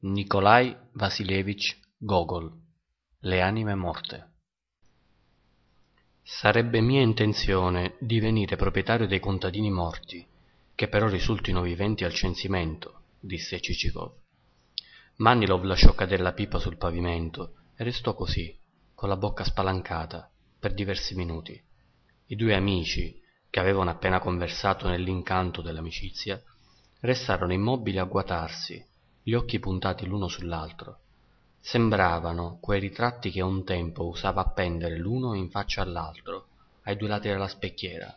Nikolaj Vasilievich Gogol Le anime morte Sarebbe mia intenzione divenire proprietario dei contadini morti, che però risultino viventi al censimento, disse Cicikov. Manilov lasciò cadere la pipa sul pavimento e restò così, con la bocca spalancata, per diversi minuti. I due amici, che avevano appena conversato nell'incanto dell'amicizia, restarono immobili a guatarsi, gli occhi puntati l'uno sull'altro sembravano quei ritratti che un tempo usava appendere l'uno in faccia all'altro ai due lati della specchiera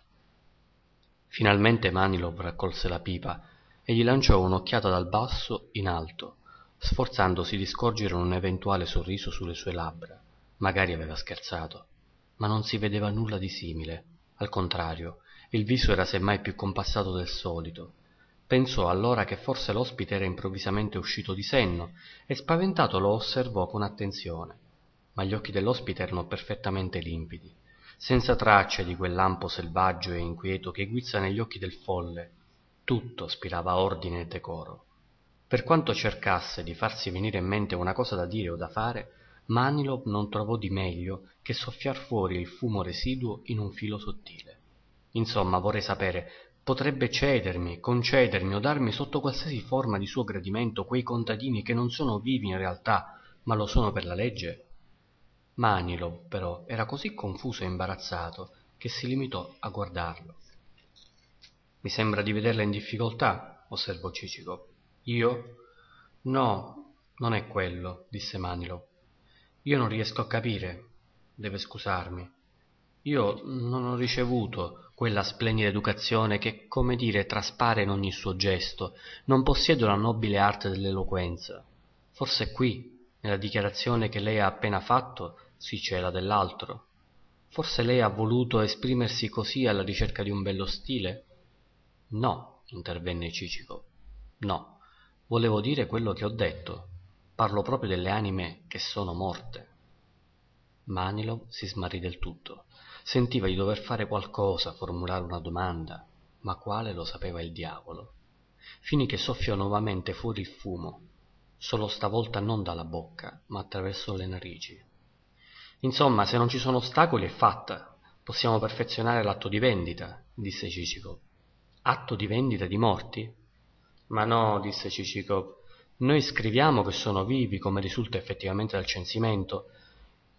finalmente Manilov raccolse la pipa e gli lanciò un'occhiata dal basso in alto sforzandosi di scorgere un eventuale sorriso sulle sue labbra magari aveva scherzato ma non si vedeva nulla di simile al contrario il viso era semmai più compassato del solito pensò allora che forse l'ospite era improvvisamente uscito di senno e spaventato lo osservò con attenzione ma gli occhi dell'ospite erano perfettamente limpidi senza tracce di quel lampo selvaggio e inquieto che guizza negli occhi del folle tutto spirava ordine e decoro per quanto cercasse di farsi venire in mente una cosa da dire o da fare Manilov non trovò di meglio che soffiar fuori il fumo residuo in un filo sottile insomma vorrei sapere potrebbe cedermi concedermi o darmi sotto qualsiasi forma di suo gradimento quei contadini che non sono vivi in realtà ma lo sono per la legge Manilo, però era così confuso e imbarazzato che si limitò a guardarlo Mi sembra di vederla in difficoltà osservò cicico io no non è quello disse Manilo. io non riesco a capire deve scusarmi io non ho ricevuto quella splendida educazione che come dire traspare in ogni suo gesto non possiede la nobile arte dell'eloquenza forse qui nella dichiarazione che lei ha appena fatto si cela dell'altro forse lei ha voluto esprimersi così alla ricerca di un bello stile no intervenne cicico no volevo dire quello che ho detto parlo proprio delle anime che sono morte manlio si smarrì del tutto sentiva di dover fare qualcosa, formulare una domanda, ma quale lo sapeva il diavolo. Finì che soffiò nuovamente fuori il fumo, solo stavolta non dalla bocca, ma attraverso le narici. Insomma, se non ci sono ostacoli è fatta. Possiamo perfezionare l'atto di vendita, disse Cicico. Atto di vendita di morti? Ma no, disse Cicico, Noi scriviamo che sono vivi, come risulta effettivamente dal censimento,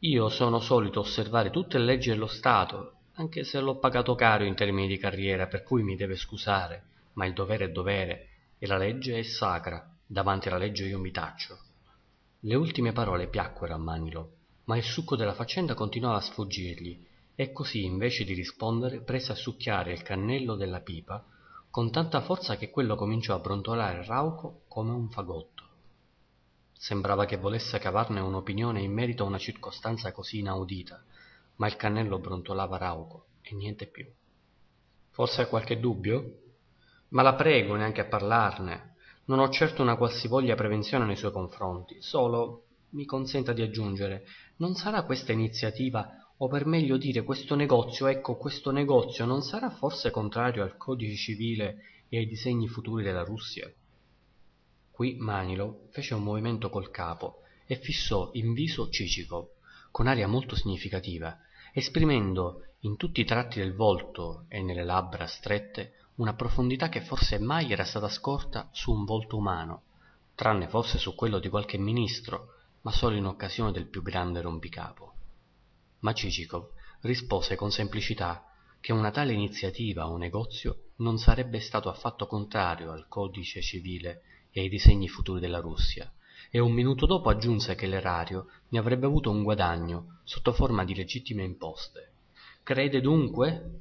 io sono solito osservare tutte le leggi dello Stato, anche se l'ho pagato caro in termini di carriera, per cui mi deve scusare, ma il dovere è dovere e la legge è sacra, davanti alla legge io mi taccio. Le ultime parole piacquero a Manilo, ma il succo della faccenda continuava a sfuggirgli e così, invece di rispondere, prese a succhiare il cannello della pipa con tanta forza che quello cominciò a brontolare rauco come un fagotto sembrava che volesse cavarne un'opinione in merito a una circostanza così inaudita ma il cannello brontolava rauco e niente più forse ha qualche dubbio ma la prego neanche a parlarne non ho certo una qualsivoglia prevenzione nei suoi confronti solo mi consenta di aggiungere non sarà questa iniziativa o per meglio dire questo negozio ecco questo negozio non sarà forse contrario al codice civile e ai disegni futuri della russia qui Manilo fece un movimento col capo e fissò in viso Cicico, con aria molto significativa esprimendo in tutti i tratti del volto e nelle labbra strette una profondità che forse mai era stata scorta su un volto umano tranne forse su quello di qualche ministro ma solo in occasione del più grande rompicapo ma cìcico rispose con semplicità che una tale iniziativa o negozio non sarebbe stato affatto contrario al codice civile e ai disegni futuri della Russia e un minuto dopo aggiunse che l'erario ne avrebbe avuto un guadagno sotto forma di legittime imposte crede dunque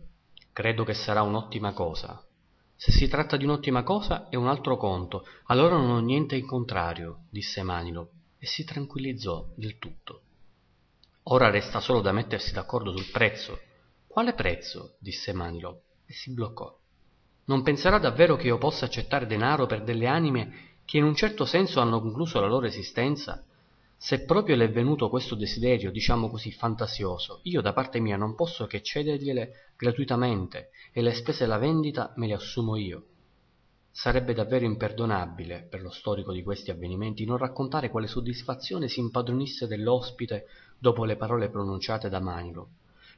credo che sarà un'ottima cosa se si tratta di un'ottima cosa è un altro conto allora non ho niente in contrario disse Manilo, e si tranquillizzò del tutto ora resta solo da mettersi d'accordo sul prezzo quale prezzo disse Manilo, e si bloccò non penserà davvero che io possa accettare denaro per delle anime che in un certo senso hanno concluso la loro esistenza se proprio le è venuto questo desiderio diciamo così fantasioso io da parte mia non posso che cedergliele gratuitamente e le spese della vendita me le assumo io sarebbe davvero imperdonabile per lo storico di questi avvenimenti non raccontare quale soddisfazione s'impadronisse dell'ospite dopo le parole pronunciate da Manilo.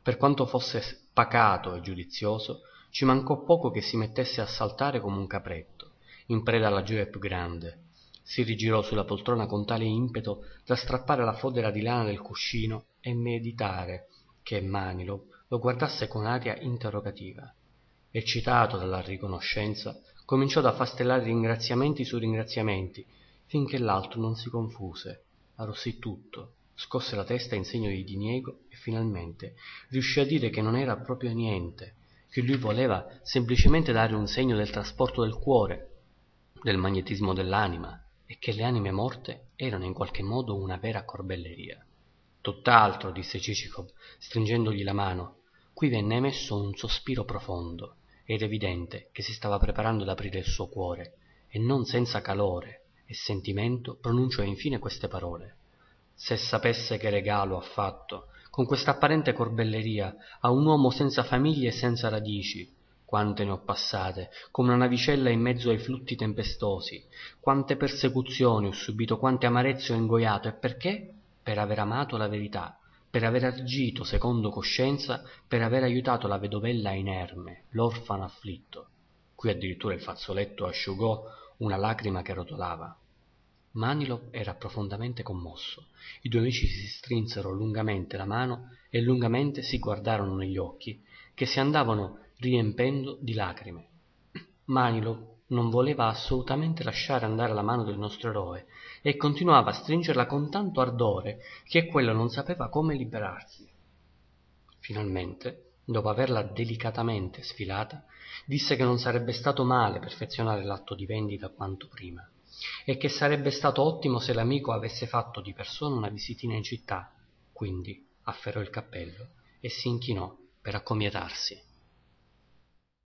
per quanto fosse pacato e giudizioso ci mancò poco che si mettesse a saltare come un capretto in preda alla gioia più grande si rigirò sulla poltrona con tale impeto da strappare la fodera di lana del cuscino e meditare che Manilo lo guardasse con aria interrogativa eccitato dalla riconoscenza cominciò ad affastellare ringraziamenti su ringraziamenti finché l'altro non si confuse arrossì tutto scosse la testa in segno di diniego e finalmente riuscì a dire che non era proprio niente che lui voleva semplicemente dare un segno del trasporto del cuore, del magnetismo dell'anima e che le anime morte erano in qualche modo una vera corbelleria. Tutt'altro, disse Cicicob, stringendogli la mano. Qui venne emesso un sospiro profondo. ed evidente che si stava preparando ad aprire il suo cuore, e non senza calore e sentimento pronunciò infine queste parole. Se sapesse che regalo ha fatto con questa apparente corbelleria a un uomo senza famiglia e senza radici quante ne ho passate come una navicella in mezzo ai flutti tempestosi quante persecuzioni ho subito quante amarezze ho ingoiato e perché per aver amato la verità per aver agito secondo coscienza per aver aiutato la vedovella inerme l'orfano afflitto qui addirittura il fazzoletto asciugò una lacrima che rotolava Manilov era profondamente commosso. I due amici si strinsero lungamente la mano e lungamente si guardarono negli occhi, che si andavano riempendo di lacrime. Manilov non voleva assolutamente lasciare andare la mano del nostro eroe e continuava a stringerla con tanto ardore che quello non sapeva come liberarsi. Finalmente, dopo averla delicatamente sfilata, disse che non sarebbe stato male perfezionare l'atto di vendita quanto prima e che sarebbe stato ottimo se l'amico avesse fatto di persona una visitina in città quindi afferrò il cappello e s'inchinò per accomiatarsi